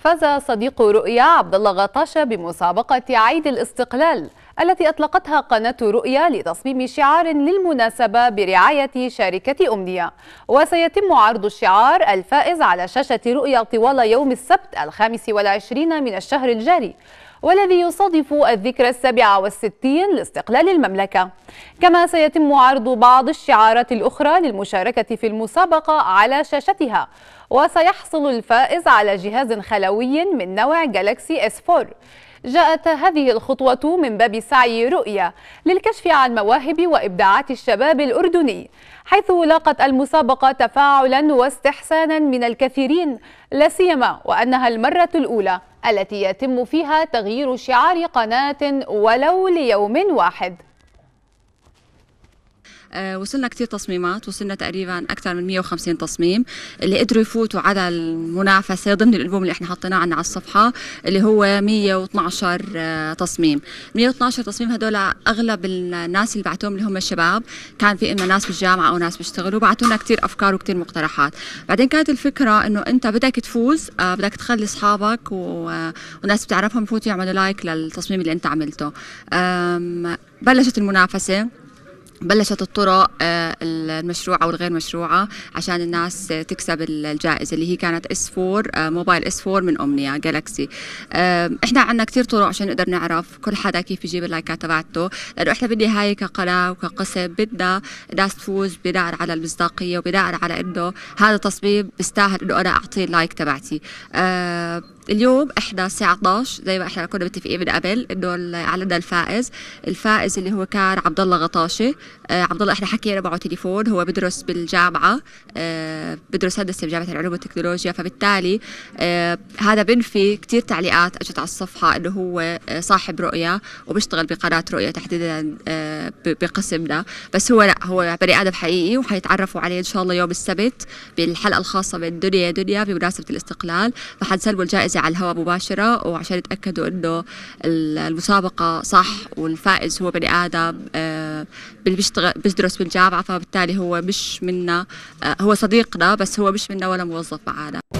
فاز صديق رؤيا عبد الله غطاشة بمسابقة عيد الاستقلال التي أطلقتها قناة رؤيا لتصميم شعار للمناسبة برعاية شركة أمنية وسيتم عرض الشعار الفائز على شاشة رؤيا طوال يوم السبت الخامس والعشرين من الشهر الجاري والذي يصادف الذكرى السابعة والستين لاستقلال المملكة كما سيتم عرض بعض الشعارات الأخرى للمشاركة في المسابقة على شاشتها وسيحصل الفائز على جهاز خلوي من نوع جالاكسي اس 4 جاءت هذه الخطوة من باب سعي رؤية للكشف عن مواهب وإبداعات الشباب الأردني حيث لاقت المسابقة تفاعلا واستحسانا من الكثيرين لا سيما وأنها المرة الأولى التي يتم فيها تغيير شعار قناة ولو ليوم واحد آه، وصلنا كثير تصميمات وصلنا تقريبا اكثر من 150 تصميم اللي قدروا يفوتوا على المنافسه ضمن الالبوم اللي احنا حطيناه عنا على الصفحه اللي هو 112 آه، تصميم 112 تصميم هدول اغلب الناس اللي بعتوهم اللي هم الشباب كان في اما ناس بالجامعه او ناس بيشتغلوا بعثوا لنا كثير افكار وكثير مقترحات بعدين كانت الفكره انه انت بدك تفوز آه، بدك تخلي اصحابك وناس بتعرفهم يفوتوا يعملوا لايك للتصميم اللي انت عملته بلشت المنافسه بلشت الطرق آه، المشروعة والغير مشروعة عشان الناس تكسب الجائزة اللي هي كانت اس آه، 4 موبايل اس 4 من أمنية آه، جالكسي احنا عندنا كثير طرق عشان نقدر نعرف كل حدا كيف يجيب اللايكات تبعته لأنه احنا بالنهاية كقناة وكقسم بدنا ناس تفوز بناء على المصداقية وبناء على إنه هذا تصميم بيستاهل إنه أنا أعطيه اللايك تبعتي اليوم احنا الساعة 12 زي ما احنا كنا متفقين من قبل انه اعلنا الفائز، الفائز اللي هو كان عبد الله غطاشي، آه عبد الله احنا حكينا معه تليفون هو بدرس بالجامعة آه بدرس هندسة بجامعة العلوم والتكنولوجيا فبالتالي آه هذا بنفي كثير تعليقات اجت على الصفحة انه هو آه، صاحب رؤية وبيشتغل بقناة رؤية تحديدا آه بقسمنا، بس هو لا هو بني ادم حقيقي وحيتعرفوا عليه ان شاء الله يوم السبت بالحلقة الخاصة من دنيا دنيا بمناسبة الاستقلال فحنسلموا الجائزة جائزة على الهواء مباشرة وعشان يتأكدوا إنه المسابقة صح والفائز هو بني آدم آه، بيدرس بالجامعة فبالتالي هو مش منا آه، هو صديقنا بس هو مش منا ولا موظف معانا